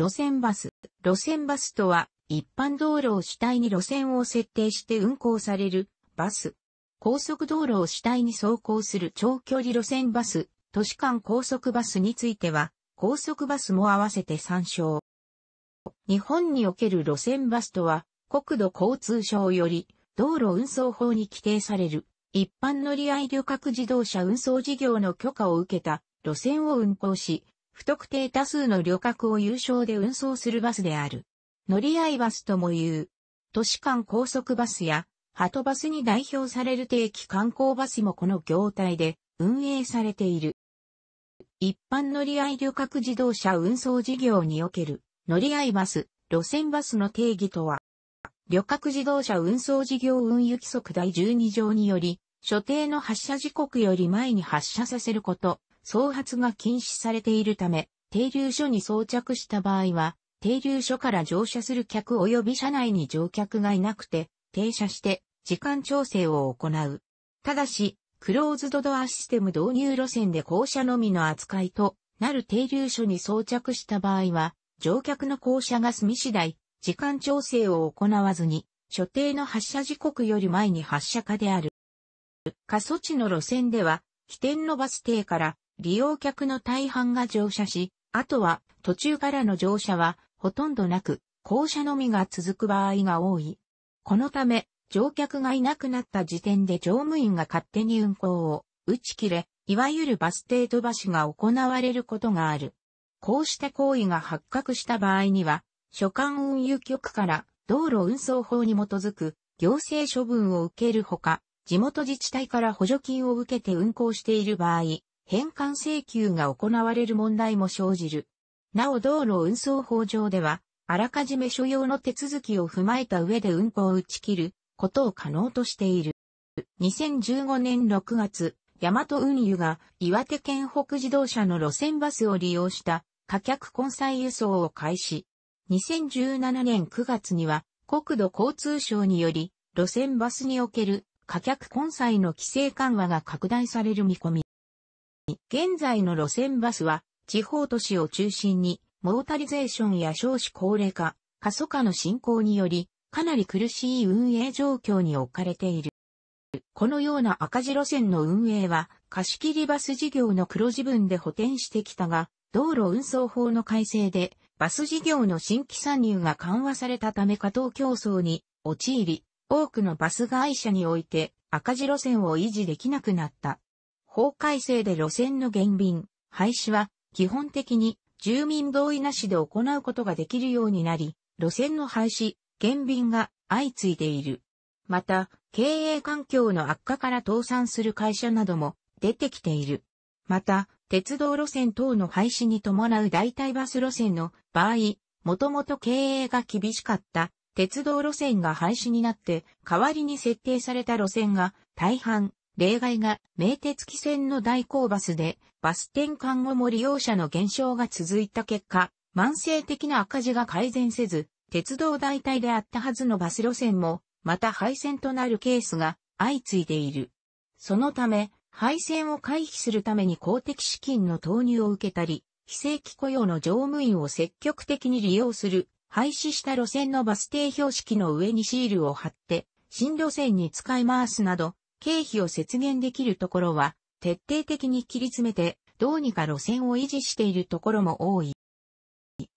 路線バス。路線バスとは、一般道路を主体に路線を設定して運行されるバス。高速道路を主体に走行する長距離路線バス、都市間高速バスについては、高速バスも合わせて参照。日本における路線バスとは、国土交通省より道路運送法に規定される一般乗り合い旅客自動車運送事業の許可を受けた路線を運行し、不特定多数の旅客を有償で運送するバスである。乗り合いバスとも言う。都市間高速バスや、ハトバスに代表される定期観光バスもこの業態で運営されている。一般乗り合い旅客自動車運送事業における乗り合いバス、路線バスの定義とは、旅客自動車運送事業運輸規則第12条により、所定の発車時刻より前に発車させること、送発が禁止されているため、停留所に装着した場合は、停留所から乗車する客及び車内に乗客がいなくて、停車して時間調整を行う。ただし、クローズドドアシステム導入路線で降車のみの扱いとなる停留所に装着した場合は、乗客の降車が済み次第、時間調整を行わずに、所定の発車時刻より前に発車可である。過疎地の路線では、起点のバス停から利用客の大半が乗車し、あとは途中からの乗車はほとんどなく、降車のみが続く場合が多い。このため、乗客がいなくなった時点で乗務員が勝手に運行を打ち切れ、いわゆるバス停飛ばしが行われることがある。こうした行為が発覚した場合には、所管運輸局から道路運送法に基づく行政処分を受けるほか、地元自治体から補助金を受けて運行している場合、返還請求が行われる問題も生じる。なお道路運送法上では、あらかじめ所要の手続きを踏まえた上で運行を打ち切ることを可能としている。2015年6月、ヤマト運輸が岩手県北自動車の路線バスを利用した貨客混載輸送を開始。2017年9月には国土交通省により路線バスにおける貨客混載の規制緩和が拡大される見込み。現在の路線バスは、地方都市を中心に、モータリゼーションや少子高齢化、過疎化の進行により、かなり苦しい運営状況に置かれている。このような赤字路線の運営は、貸切バス事業の黒字分で補填してきたが、道路運送法の改正で、バス事業の新規参入が緩和されたため過当競争に陥り、多くのバス会社において赤字路線を維持できなくなった。法改正で路線の減便、廃止は基本的に住民同意なしで行うことができるようになり、路線の廃止、減便が相次いでいる。また、経営環境の悪化から倒産する会社なども出てきている。また、鉄道路線等の廃止に伴う代替バス路線の場合、もともと経営が厳しかった鉄道路線が廃止になって、代わりに設定された路線が大半例外が名鉄汽線の代行バスで、バス転換後も利用者の減少が続いた結果、慢性的な赤字が改善せず、鉄道代替であったはずのバス路線も、また廃線となるケースが相次いでいる。そのため、廃線を回避するために公的資金の投入を受けたり、非正規雇用の乗務員を積極的に利用する、廃止した路線のバス停標識の上にシールを貼って、新路線に使い回すなど、経費を節減できるところは、徹底的に切り詰めて、どうにか路線を維持しているところも多い。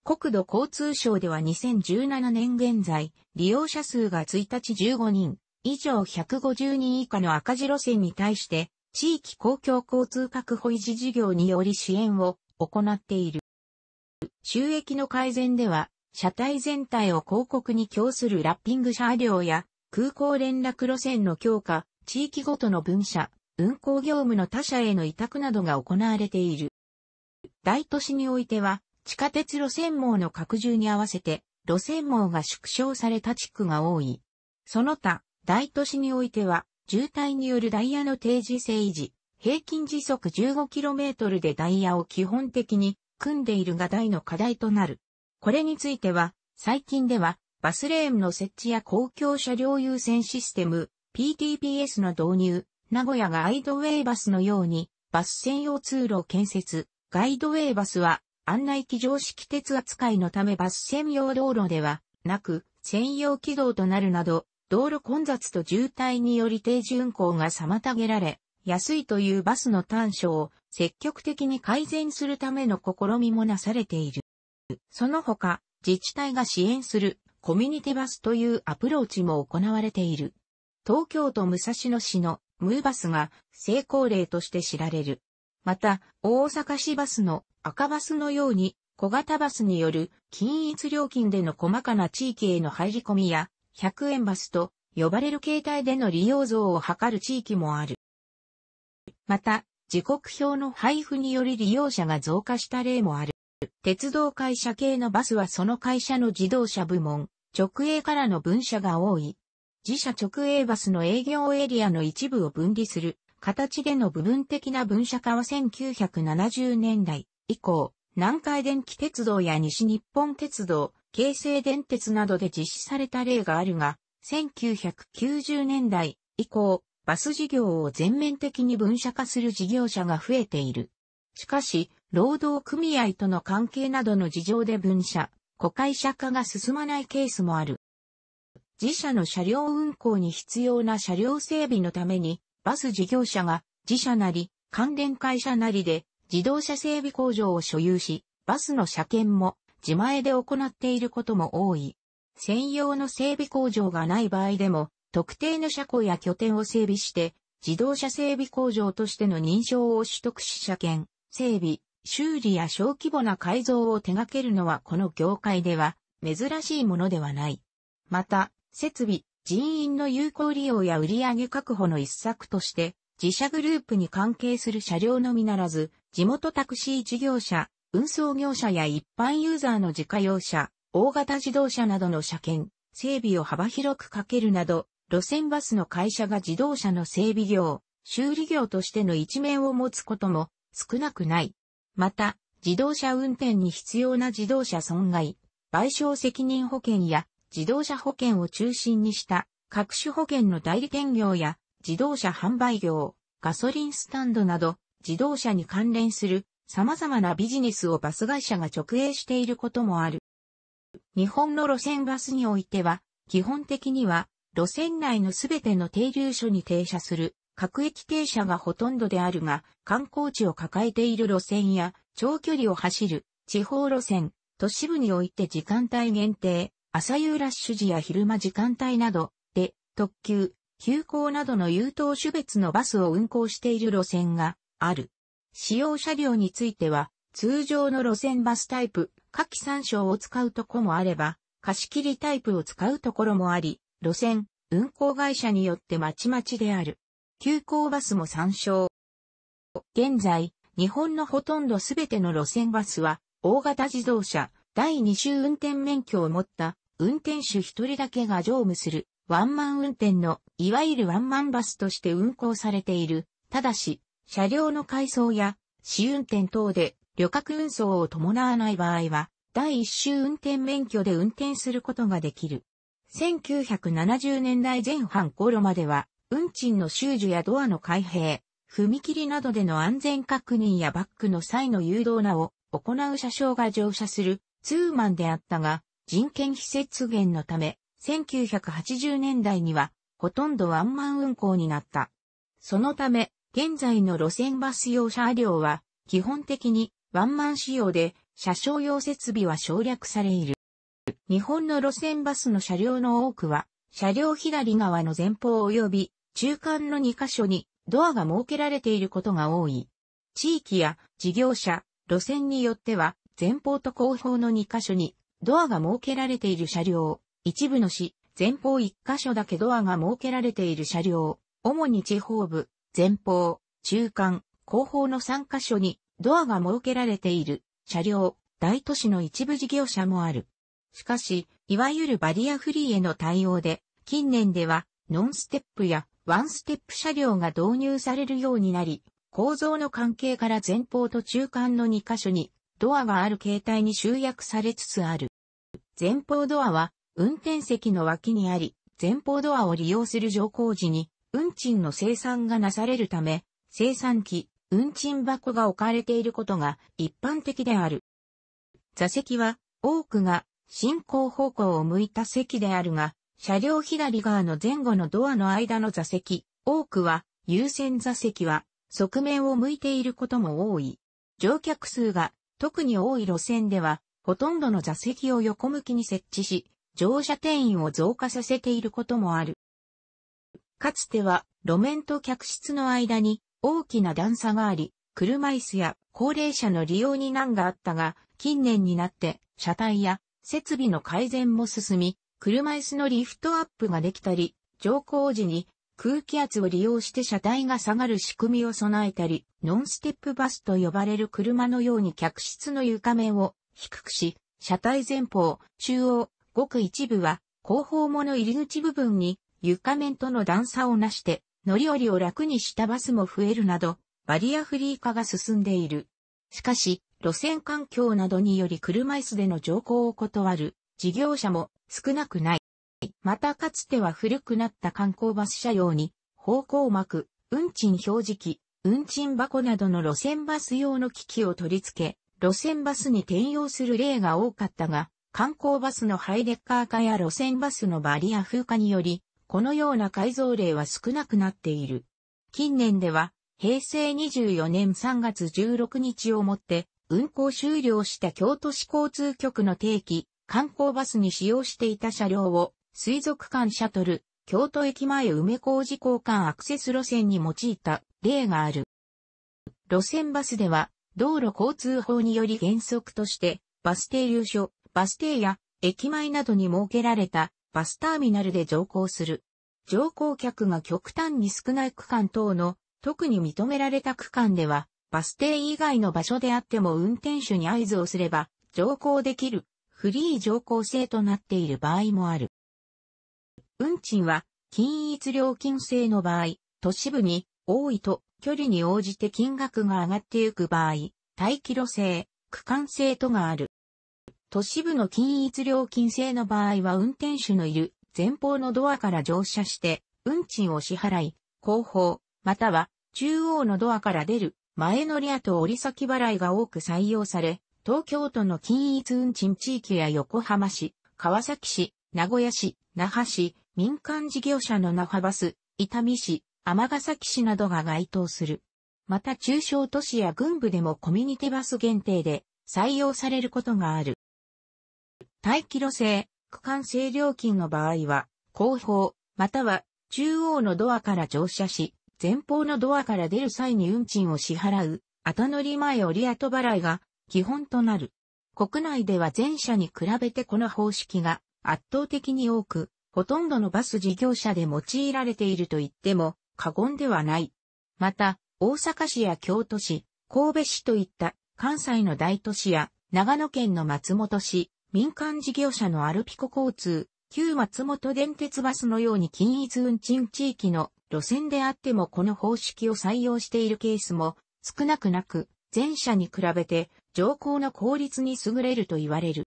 国土交通省では2017年現在、利用者数が1日15人、以上150人以下の赤字路線に対して、地域公共交通確保維持事業により支援を行っている。収益の改善では、車体全体を広告に供するラッピング車両や空港連絡路線の強化、地域ごとの分社、運行業務の他社への委託などが行われている。大都市においては、地下鉄路線網の拡充に合わせて、路線網が縮小された地区が多い。その他、大都市においては、渋滞によるダイヤの定時制維持、平均時速 15km でダイヤを基本的に組んでいるが大の課題となる。これについては、最近では、バスレーンの設置や公共車両優先システム、p t p s の導入、名古屋ガイドウェイバスのように、バス専用通路を建設、ガイドウェイバスは、案内機常識鉄扱いのためバス専用道路では、なく、専用軌道となるなど、道路混雑と渋滞により低巡航が妨げられ、安いというバスの短所を積極的に改善するための試みもなされている。その他、自治体が支援するコミュニティバスというアプローチも行われている。東京都武蔵野市のムーバスが成功例として知られる。また、大阪市バスの赤バスのように小型バスによる均一料金での細かな地域への入り込みや、100円バスと呼ばれる形態での利用増を図る地域もある。また、時刻表の配布により利用者が増加した例もある。鉄道会社系のバスはその会社の自動車部門、直営からの分社が多い。自社直営バスの営業エリアの一部を分離する形での部分的な分社化は1970年代以降、南海電気鉄道や西日本鉄道、京成電鉄などで実施された例があるが、1990年代以降、バス事業を全面的に分社化する事業者が増えている。しかし、労働組合との関係などの事情で分社、子会社化が進まないケースもある。自社の車両運行に必要な車両整備のために、バス事業者が自社なり、関連会社なりで自動車整備工場を所有し、バスの車検も自前で行っていることも多い。専用の整備工場がない場合でも、特定の車庫や拠点を整備して、自動車整備工場としての認証を取得し車検、整備、修理や小規模な改造を手掛けるのはこの業界では珍しいものではない。また、設備、人員の有効利用や売上確保の一策として、自社グループに関係する車両のみならず、地元タクシー事業者、運送業者や一般ユーザーの自家用車、大型自動車などの車検、整備を幅広くかけるなど、路線バスの会社が自動車の整備業、修理業としての一面を持つことも少なくない。また、自動車運転に必要な自動車損害、賠償責任保険や自動車保険を中心にした各種保険の代理店業や自動車販売業、ガソリンスタンドなど自動車に関連する様々なビジネスをバス会社が直営していることもある。日本の路線バスにおいては、基本的には路線内のすべての停留所に停車する各駅停車がほとんどであるが、観光地を抱えている路線や長距離を走る地方路線、都市部において時間帯限定、朝夕ラッシュ時や昼間時間帯などで特急、急行などの優等種別のバスを運行している路線がある。使用車両については通常の路線バスタイプ、下記参照を使うとこもあれば、貸し切りタイプを使うところもあり、路線、運行会社によってまちまちである。急行バスも参照。現在、日本のほとんどすべての路線バスは、大型自動車、第2種運転免許を持った運転手一人だけが乗務する、ワンマン運転の、いわゆるワンマンバスとして運行されている。ただし、車両の改装や、試運転等で、旅客運送を伴わない場合は、第一周運転免許で運転することができる。1970年代前半頃までは、運賃の収受やドアの開閉、踏切などでの安全確認やバックの際の誘導なを行う車掌が乗車するツーマンであったが、人件費節減のため、1980年代には、ほとんどワンマン運行になった。そのため、現在の路線バス用車両は、基本的にワンマン仕様で、車掌用設備は省略されいる。日本の路線バスの車両の多くは、車両左側の前方及び中間の2カ所にドアが設けられていることが多い。地域や事業者、路線によっては、前方と後方の2カ所にドアが設けられている車両、一部の市、前方一箇所だけドアが設けられている車両、主に地方部、前方、中間、後方の三箇所にドアが設けられている車両、大都市の一部事業者もある。しかし、いわゆるバリアフリーへの対応で、近年ではノンステップやワンステップ車両が導入されるようになり、構造の関係から前方と中間の2箇所にドアがある形態に集約されつつある。前方ドアは運転席の脇にあり、前方ドアを利用する乗降時に運賃の生産がなされるため、生産機、運賃箱が置かれていることが一般的である。座席は多くが進行方向を向いた席であるが、車両左側の前後のドアの間の座席、多くは優先座席は側面を向いていることも多い。乗客数が特に多い路線では、ほとんどの座席を横向きに設置し、乗車定員を増加させていることもある。かつては、路面と客室の間に大きな段差があり、車椅子や高齢者の利用に難があったが、近年になって車体や設備の改善も進み、車椅子のリフトアップができたり、乗降時に空気圧を利用して車体が下がる仕組みを備えたり、ノンステップバスと呼ばれる車のように客室の床面を低くし、車体前方、中央、ごく一部は後方もの入り口部分に床面との段差をなして、乗り降りを楽にしたバスも増えるなど、バリアフリー化が進んでいる。しかし、路線環境などにより車椅子での乗降を断る事業者も少なくない。またかつては古くなった観光バス車用に、方向幕、運賃表示器、運賃箱などの路線バス用の機器を取り付け、路線バスに転用する例が多かったが、観光バスのハイデッカー化や路線バスのバリア風化により、このような改造例は少なくなっている。近年では、平成24年3月16日をもって、運行終了した京都市交通局の定期、観光バスに使用していた車両を水族館シャトル、京都駅前梅工事交換アクセス路線に用いた例がある。路線バスでは、道路交通法により原則として、バス停留所、バス停や駅前などに設けられたバスターミナルで乗降する。乗降客が極端に少ない区間等の、特に認められた区間では、バス停以外の場所であっても運転手に合図をすれば、乗降できる、フリー乗降制となっている場合もある。運賃は均一料金制の場合、都市部に多いと距離に応じて金額が上がっていく場合、待機路制、区間制とがある。都市部の均一料金制の場合は運転手のいる前方のドアから乗車して運賃を支払い、後方、または中央のドアから出る前乗り後折り先払いが多く採用され、東京都の均一運賃地域や横浜市、川崎市、名古屋市、那覇市、民間事業者の那覇バス、伊丹市、尼崎市などが該当する。また中小都市や軍部でもコミュニティバス限定で採用されることがある。待機路制、区間制料金の場合は、後方、または中央のドアから乗車し、前方のドアから出る際に運賃を支払う、後乗り前折り後払いが基本となる。国内では前者に比べてこの方式が圧倒的に多く、ほとんどのバス事業者で用いられていると言っても過言ではない。また、大阪市や京都市、神戸市といった関西の大都市や長野県の松本市、民間事業者のアルピコ交通、旧松本電鉄バスのように均一運賃地域の路線であってもこの方式を採用しているケースも少なくなく、前者に比べて乗降の効率に優れると言われる。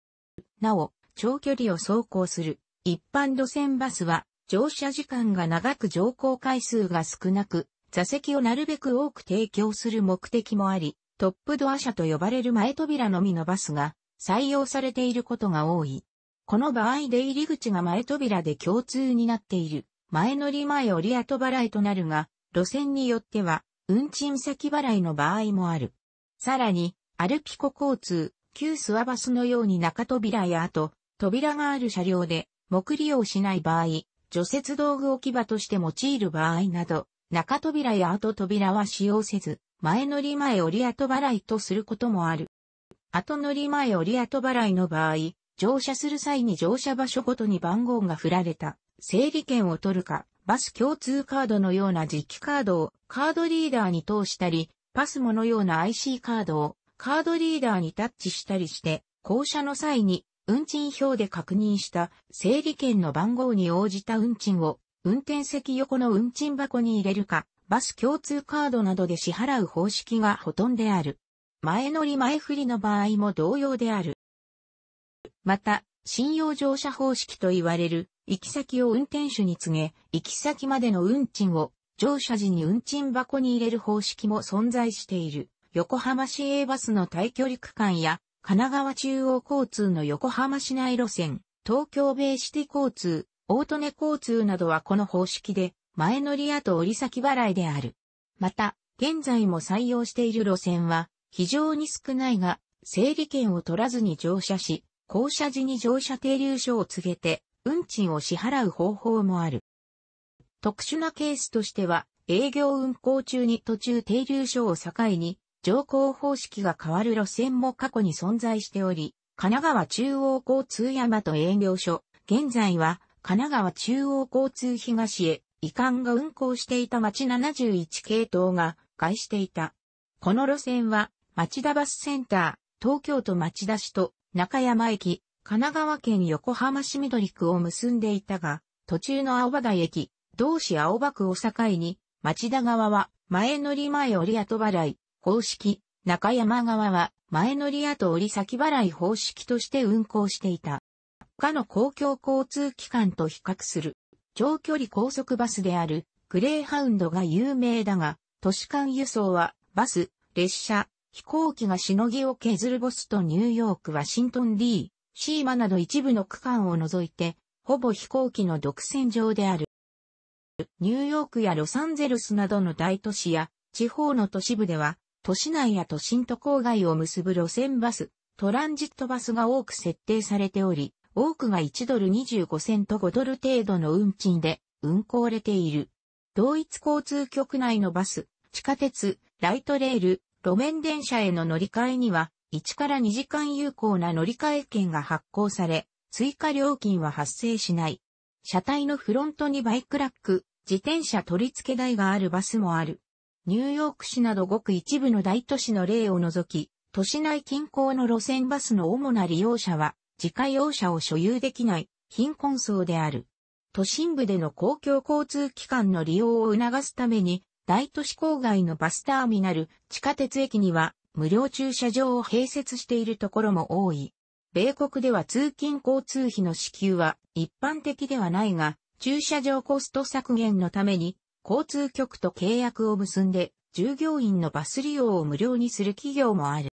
なお、長距離を走行する一般路線バスは乗車時間が長く乗降回数が少なく、座席をなるべく多く提供する目的もあり、トップドア車と呼ばれる前扉のみのバスが採用されていることが多い。この場合で入り口が前扉で共通になっている。前乗り前折り後払いとなるが、路線によっては、運賃先払いの場合もある。さらに、アルピコ交通、旧スワバスのように中扉や後、扉がある車両で、目利用しない場合、除雪道具置き場として用いる場合など、中扉や後扉は使用せず、前乗り前折り後払いとすることもある。後乗り前折り後払いの場合、乗車する際に乗車場所ごとに番号が振られた、整理券を取るか、バス共通カードのような実機カードをカードリーダーに通したり、パスモのような IC カードをカードリーダーにタッチしたりして、降車の際に運賃表で確認した整理券の番号に応じた運賃を運転席横の運賃箱に入れるか、バス共通カードなどで支払う方式がほとんどである。前乗り前振りの場合も同様である。また、信用乗車方式と言われる、行き先を運転手に告げ、行き先までの運賃を乗車時に運賃箱に入れる方式も存在している。横浜市営バスの対距離区間や神奈川中央交通の横浜市内路線、東京ベイシティ交通、大利根交通などはこの方式で、前乗りやと折り先払いである。また、現在も採用している路線は、非常に少ないが、整理券を取らずに乗車し、降車時に乗車停留所を告げて、運賃を支払う方法もある。特殊なケースとしては、営業運行中に途中停留所を境に、乗降方式が変わる路線も過去に存在しており、神奈川中央交通山と営業所、現在は神奈川中央交通東へ移管が運行していた町71系統が開していた。この路線は町田バスセンター、東京都町田市と中山駅、神奈川県横浜市緑区を結んでいたが、途中の青葉台駅、同市青葉区を境に、町田側は前乗り前折後払い、方式、中山側は前乗り後折先払い方式として運行していた。他の公共交通機関と比較する長距離高速バスであるグレーハウンドが有名だが、都市間輸送はバス、列車、飛行機がしのぎを削るボスとニューヨーク、ワシントン D、シーマなど一部の区間を除いて、ほぼ飛行機の独占上である。ニューヨークやロサンゼルスなどの大都市や地方の都市部では都市内や都心と郊外を結ぶ路線バス、トランジットバスが多く設定されており、多くが1ドル25セント5ドル程度の運賃で運行れている。同一交通局内のバス、地下鉄、ライトレール、路面電車への乗り換えには、1から2時間有効な乗り換え券が発行され、追加料金は発生しない。車体のフロントにバイクラック、自転車取り付け台があるバスもある。ニューヨーク市などごく一部の大都市の例を除き、都市内近郊の路線バスの主な利用者は、自家用車を所有できない貧困層である。都心部での公共交通機関の利用を促すために、大都市郊外のバスターミナル、地下鉄駅には無料駐車場を併設しているところも多い。米国では通勤交通費の支給は一般的ではないが、駐車場コスト削減のために交通局と契約を結んで、従業員のバス利用を無料にする企業もある。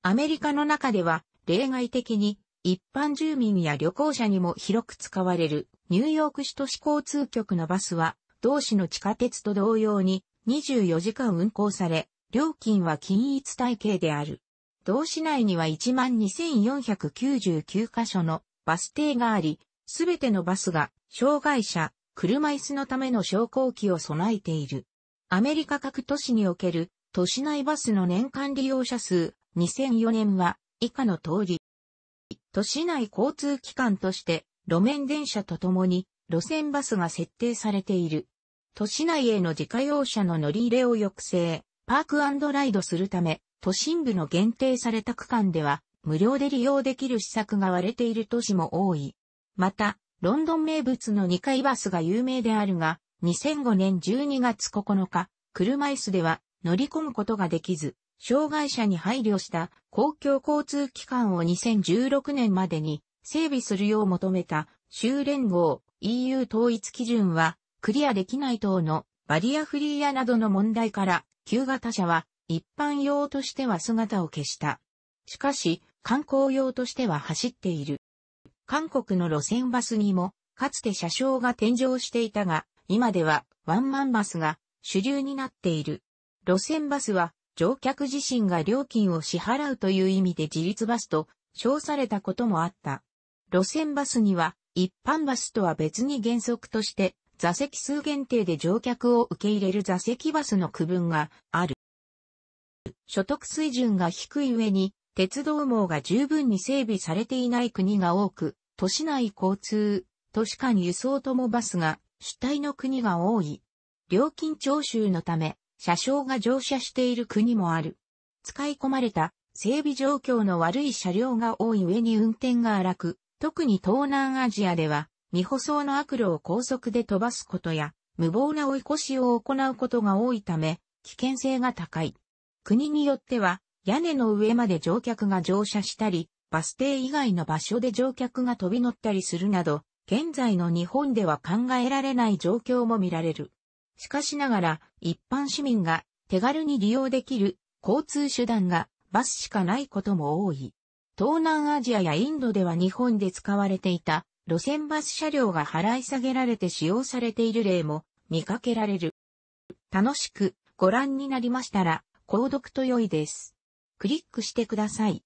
アメリカの中では、例外的に、一般住民や旅行者にも広く使われる、ニューヨーク市都市交通局のバスは、同市の地下鉄と同様に、24時間運行され、料金は均一体系である。同市内には12,499箇所のバス停があり、すべてのバスが、障害者、車椅子のための昇降機を備えている。アメリカ各都市における都市内バスの年間利用者数2004年は以下の通り。都市内交通機関として路面電車とともに路線バスが設定されている。都市内への自家用車の乗り入れを抑制、パークライドするため、都心部の限定された区間では無料で利用できる施策が割れている都市も多い。また、ロンドン名物の2階バスが有名であるが、2005年12月9日、車椅子では乗り込むことができず、障害者に配慮した公共交通機関を2016年までに整備するよう求めた州連合 EU 統一基準はクリアできない等のバリアフリーやなどの問題から旧型車は一般用としては姿を消した。しかし観光用としては走っている。韓国の路線バスにも、かつて車掌が添乗していたが、今ではワンマンバスが主流になっている。路線バスは乗客自身が料金を支払うという意味で自立バスと称されたこともあった。路線バスには一般バスとは別に原則として座席数限定で乗客を受け入れる座席バスの区分がある。所得水準が低い上に鉄道網が十分に整備されていない国が多く、都市内交通、都市間輸送ともバスが主体の国が多い。料金徴収のため、車掌が乗車している国もある。使い込まれた整備状況の悪い車両が多い上に運転が荒く、特に東南アジアでは、未舗装の悪路を高速で飛ばすことや、無謀な追い越しを行うことが多いため、危険性が高い。国によっては、屋根の上まで乗客が乗車したり、バス停以外の場所で乗客が飛び乗ったりするなど、現在の日本では考えられない状況も見られる。しかしながら、一般市民が手軽に利用できる交通手段がバスしかないことも多い。東南アジアやインドでは日本で使われていた路線バス車両が払い下げられて使用されている例も見かけられる。楽しくご覧になりましたら、購読と良いです。クリックしてください。